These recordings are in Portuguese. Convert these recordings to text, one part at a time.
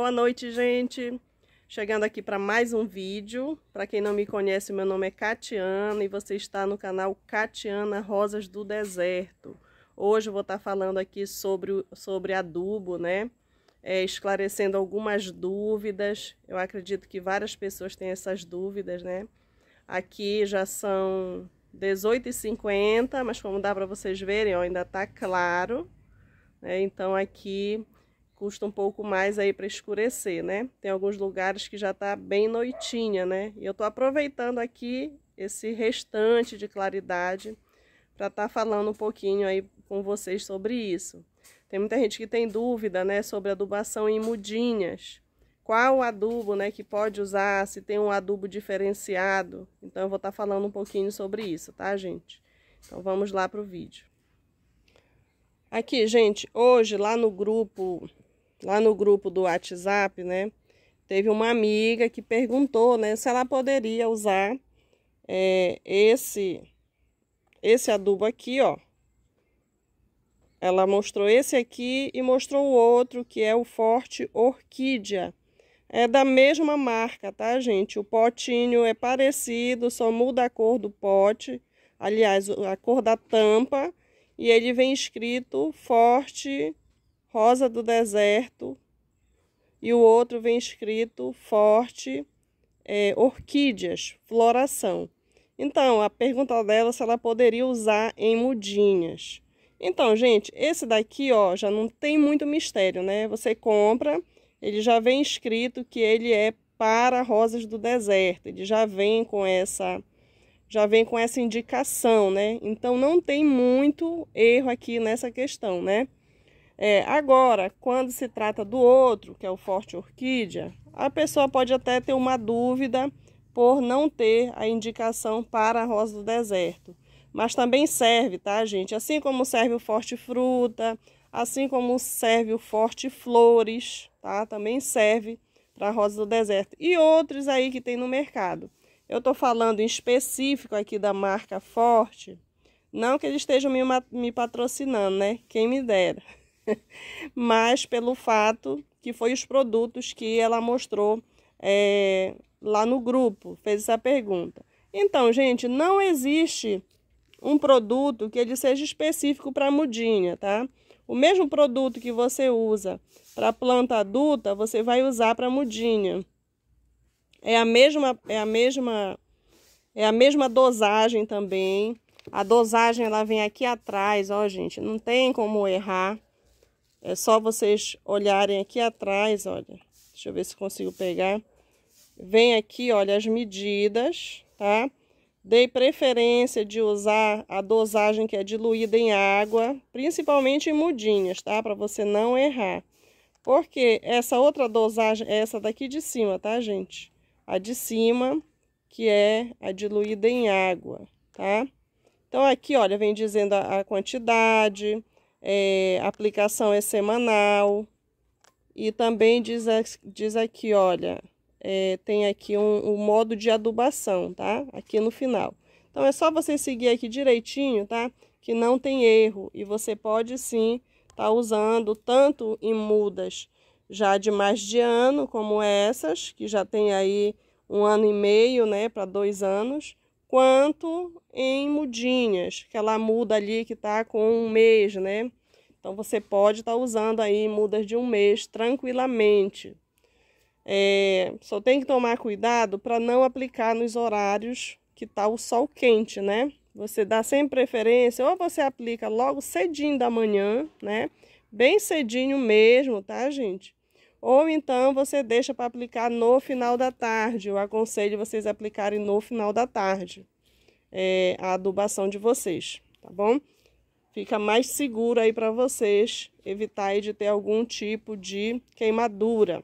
Boa noite, gente! Chegando aqui para mais um vídeo. Para quem não me conhece, meu nome é Catiana e você está no canal Catiana Rosas do Deserto. Hoje eu vou estar tá falando aqui sobre, sobre adubo, né? É, esclarecendo algumas dúvidas. Eu acredito que várias pessoas têm essas dúvidas, né? Aqui já são 18h50, mas como dá para vocês verem, ó, ainda está claro. Né? Então aqui custa um pouco mais aí para escurecer, né? Tem alguns lugares que já tá bem noitinha, né? E eu tô aproveitando aqui esse restante de claridade para estar tá falando um pouquinho aí com vocês sobre isso. Tem muita gente que tem dúvida, né, sobre adubação em mudinhas. Qual adubo, né, que pode usar, se tem um adubo diferenciado. Então eu vou estar tá falando um pouquinho sobre isso, tá, gente? Então vamos lá pro vídeo. Aqui, gente, hoje lá no grupo lá no grupo do WhatsApp, né? Teve uma amiga que perguntou, né, se ela poderia usar é, esse esse adubo aqui, ó. Ela mostrou esse aqui e mostrou o outro, que é o Forte Orquídea. É da mesma marca, tá, gente? O potinho é parecido, só muda a cor do pote. Aliás, a cor da tampa. E ele vem escrito Forte Orquídea Rosa do Deserto, e o outro vem escrito Forte é, Orquídeas, Floração. Então, a pergunta dela é se ela poderia usar em mudinhas. Então, gente, esse daqui, ó, já não tem muito mistério, né? Você compra, ele já vem escrito que ele é para rosas do deserto. Ele já vem com essa já vem com essa indicação, né? Então não tem muito erro aqui nessa questão, né? É, agora, quando se trata do outro, que é o forte orquídea, a pessoa pode até ter uma dúvida por não ter a indicação para a rosa do deserto. Mas também serve, tá, gente? Assim como serve o forte fruta, assim como serve o forte flores, tá? Também serve para a rosa do deserto. E outros aí que tem no mercado. Eu estou falando em específico aqui da marca Forte. Não que eles estejam me, me patrocinando, né? Quem me dera. mas pelo fato que foi os produtos que ela mostrou é, lá no grupo, fez essa pergunta. Então, gente, não existe um produto que ele seja específico para mudinha, tá? O mesmo produto que você usa para planta adulta, você vai usar para mudinha. É a mesma é a mesma é a mesma dosagem também. A dosagem ela vem aqui atrás, ó, gente, não tem como errar. É só vocês olharem aqui atrás, olha. Deixa eu ver se consigo pegar. Vem aqui, olha, as medidas, tá? Dei preferência de usar a dosagem que é diluída em água, principalmente em mudinhas, tá? Para você não errar. Porque essa outra dosagem é essa daqui de cima, tá, gente? A de cima, que é a diluída em água, tá? Então, aqui, olha, vem dizendo a, a quantidade, é, aplicação é semanal. E também diz, diz aqui, olha, é, tem aqui um, um, modo de adubação, tá? Aqui no final. Então, é só você seguir aqui direitinho, tá? Que não tem erro. E você pode, sim, tá usando tanto em mudas já de mais de ano, como essas, que já tem aí um ano e meio, né? Para dois anos quanto em mudinhas, aquela muda ali que está com um mês, né? Então você pode estar tá usando aí mudas de um mês tranquilamente. É, só tem que tomar cuidado para não aplicar nos horários que está o sol quente, né? Você dá sempre preferência, ou você aplica logo cedinho da manhã, né? Bem cedinho mesmo, tá, gente? Ou então você deixa para aplicar no final da tarde. Eu aconselho vocês aplicarem no final da tarde é, a adubação de vocês, tá bom? Fica mais seguro aí para vocês evitar de ter algum tipo de queimadura.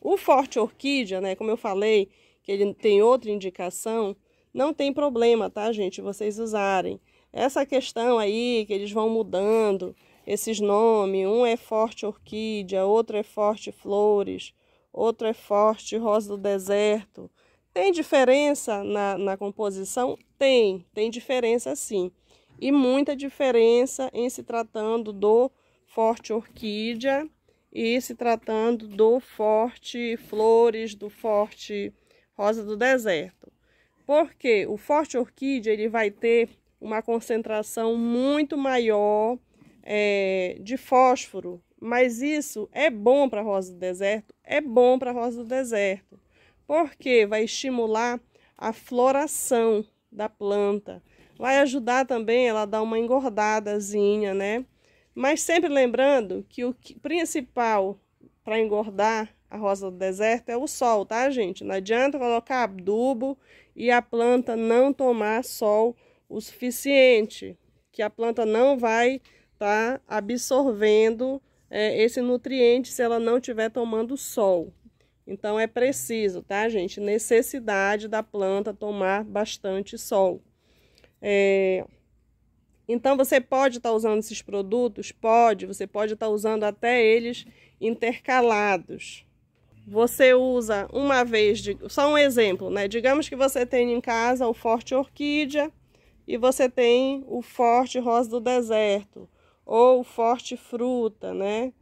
O forte orquídea, né, como eu falei, que ele tem outra indicação, não tem problema, tá, gente, vocês usarem. Essa questão aí que eles vão mudando, esses nomes. Um é forte orquídea, outro é forte flores, outro é forte rosa do deserto. Tem diferença na, na composição? Tem, tem diferença sim. E muita diferença em se tratando do forte orquídea e se tratando do forte flores, do forte rosa do deserto. Porque o forte orquídea ele vai ter uma concentração muito maior é, de fósforo, mas isso é bom para a rosa do deserto? É bom para a rosa do deserto, porque vai estimular a floração da planta, vai ajudar também ela a dar uma engordadazinha, né? Mas sempre lembrando que o principal para engordar a rosa do deserto é o sol, tá, gente? Não adianta colocar adubo e a planta não tomar sol o suficiente, que a planta não vai tá absorvendo é, esse nutriente se ela não estiver tomando sol. Então, é preciso, tá, gente? Necessidade da planta tomar bastante sol. É... Então, você pode estar tá usando esses produtos? Pode. Você pode estar tá usando até eles intercalados. Você usa uma vez, de... só um exemplo, né? Digamos que você tenha em casa o Forte Orquídea e você tem o Forte Rosa do Deserto ou forte fruta, né?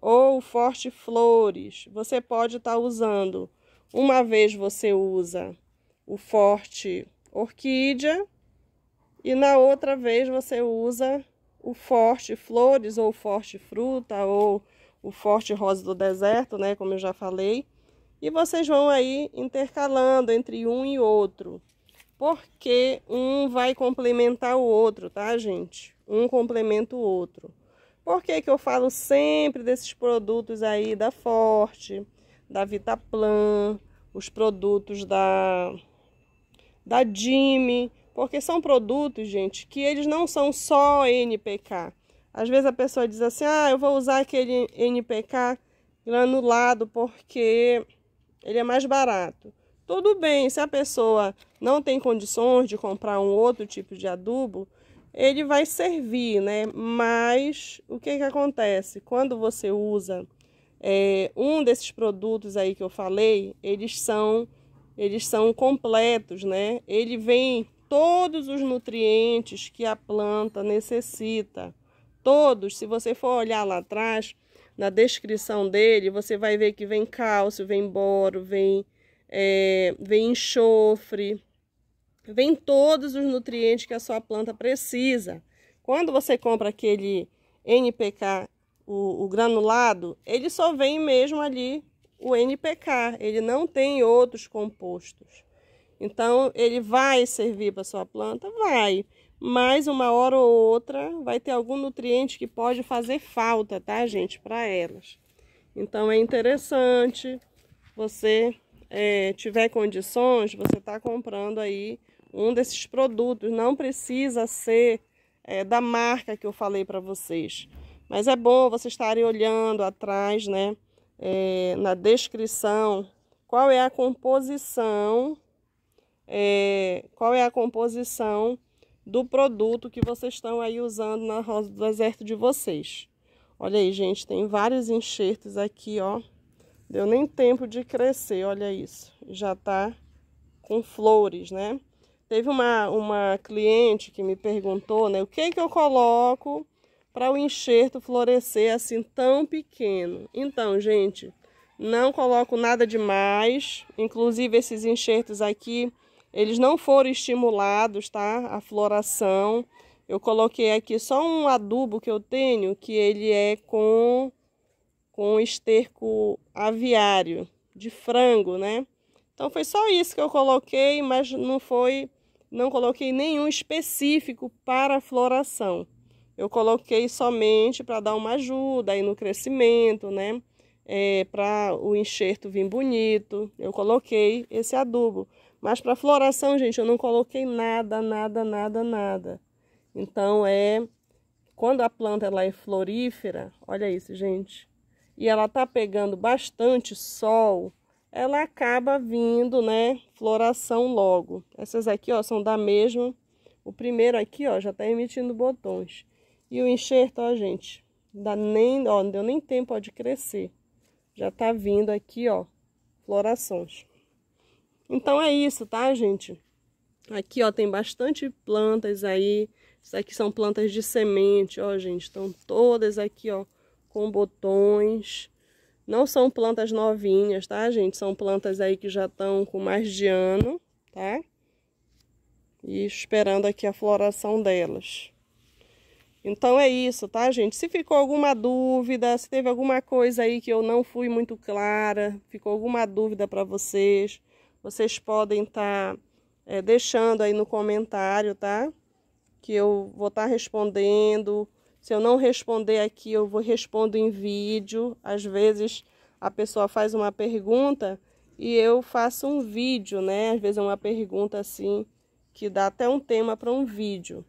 Ou forte flores. Você pode estar tá usando. Uma vez você usa o forte orquídea e na outra vez você usa o forte flores ou forte fruta ou o forte rosa do deserto, né, como eu já falei. E vocês vão aí intercalando entre um e outro porque um vai complementar o outro, tá, gente? Um complementa o outro. Por que, que eu falo sempre desses produtos aí da Forte, da Vitaplan, os produtos da, da Dime? Porque são produtos, gente, que eles não são só NPK. Às vezes a pessoa diz assim, ah, eu vou usar aquele NPK granulado porque ele é mais barato. Tudo bem, se a pessoa não tem condições de comprar um outro tipo de adubo, ele vai servir, né? Mas o que, que acontece? Quando você usa é, um desses produtos aí que eu falei, eles são, eles são completos, né? Ele vem todos os nutrientes que a planta necessita. Todos, se você for olhar lá atrás, na descrição dele, você vai ver que vem cálcio, vem boro, vem é, vem enxofre, vem todos os nutrientes que a sua planta precisa. Quando você compra aquele NPK, o, o granulado, ele só vem mesmo ali o NPK, ele não tem outros compostos. Então, ele vai servir para sua planta? Vai. Mas uma hora ou outra vai ter algum nutriente que pode fazer falta, tá, gente, para elas. Então é interessante você é, tiver condições, você está comprando aí um desses produtos. Não precisa ser é, da marca que eu falei para vocês. Mas é bom vocês estarem olhando atrás, né? É, na descrição, qual é a composição, é, qual é a composição do produto que vocês estão aí usando na rosa do deserto de vocês. Olha aí, gente, tem vários enxertos aqui, ó. Deu nem tempo de crescer, olha isso. Já tá com flores, né? Teve uma, uma cliente que me perguntou, né? O que que eu coloco para o enxerto florescer assim tão pequeno? Então, gente, não coloco nada demais. Inclusive, esses enxertos aqui, eles não foram estimulados, tá? A floração. Eu coloquei aqui só um adubo que eu tenho, que ele é com com esterco aviário de frango, né? Então foi só isso que eu coloquei, mas não foi, não coloquei nenhum específico para floração. Eu coloquei somente para dar uma ajuda aí no crescimento, né? É, para o enxerto vir bonito, eu coloquei esse adubo. Mas para floração, gente, eu não coloquei nada, nada, nada, nada. Então é quando a planta ela é florífera, olha isso, gente e ela tá pegando bastante sol, ela acaba vindo, né, floração logo. Essas aqui, ó, são da mesma. O primeiro aqui, ó, já tá emitindo botões. E o enxerto, ó, gente, dá nem, ó, não deu nem tempo, ó, de crescer. Já tá vindo aqui, ó, florações. Então é isso, tá, gente? Aqui, ó, tem bastante plantas aí. Isso aqui são plantas de semente, ó, gente. Estão todas aqui, ó, com botões. Não são plantas novinhas, tá, gente? São plantas aí que já estão com mais de ano, tá? E esperando aqui a floração delas. Então é isso, tá, gente? Se ficou alguma dúvida, se teve alguma coisa aí que eu não fui muito clara, ficou alguma dúvida para vocês, vocês podem estar tá, é, deixando aí no comentário, tá? Que eu vou estar tá respondendo se eu não responder aqui, eu vou respondo em vídeo. Às vezes a pessoa faz uma pergunta e eu faço um vídeo, né? Às vezes é uma pergunta assim que dá até um tema para um vídeo.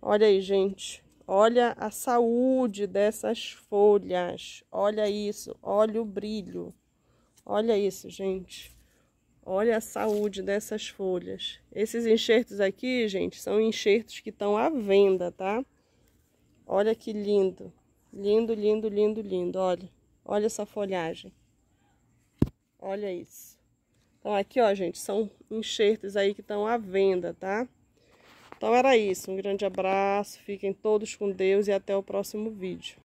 Olha aí, gente. Olha a saúde dessas folhas. Olha isso. Olha o brilho. Olha isso, gente. Olha a saúde dessas folhas. Esses enxertos aqui, gente, são enxertos que estão à venda, tá? Olha que lindo. Lindo, lindo, lindo, lindo. Olha. Olha essa folhagem. Olha isso. Então, aqui, ó, gente, são enxertos aí que estão à venda, tá? Então, era isso. Um grande abraço. Fiquem todos com Deus e até o próximo vídeo.